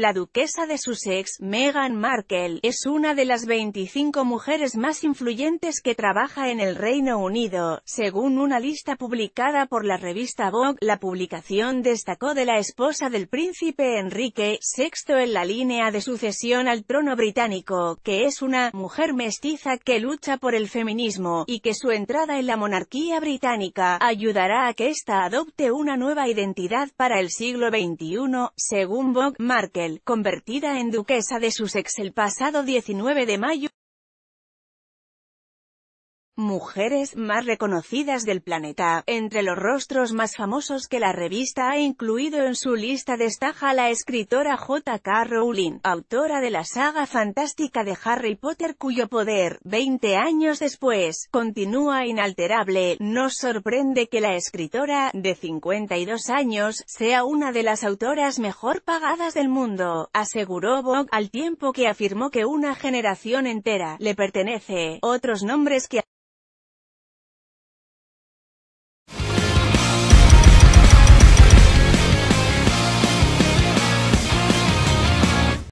La duquesa de Sussex, Meghan Markle, es una de las 25 mujeres más influyentes que trabaja en el Reino Unido, según una lista publicada por la revista Vogue. La publicación destacó de la esposa del príncipe Enrique VI en la línea de sucesión al trono británico, que es una mujer mestiza que lucha por el feminismo, y que su entrada en la monarquía británica ayudará a que ésta adopte una nueva identidad para el siglo XXI, según Vogue Markle convertida en duquesa de Sussex el pasado 19 de mayo mujeres más reconocidas del planeta. Entre los rostros más famosos que la revista ha incluido en su lista destaja la escritora J.K. Rowling, autora de la saga fantástica de Harry Potter cuyo poder, 20 años después, continúa inalterable. Nos sorprende que la escritora, de 52 años, sea una de las autoras mejor pagadas del mundo, aseguró Vogue, al tiempo que afirmó que una generación entera le pertenece. Otros nombres que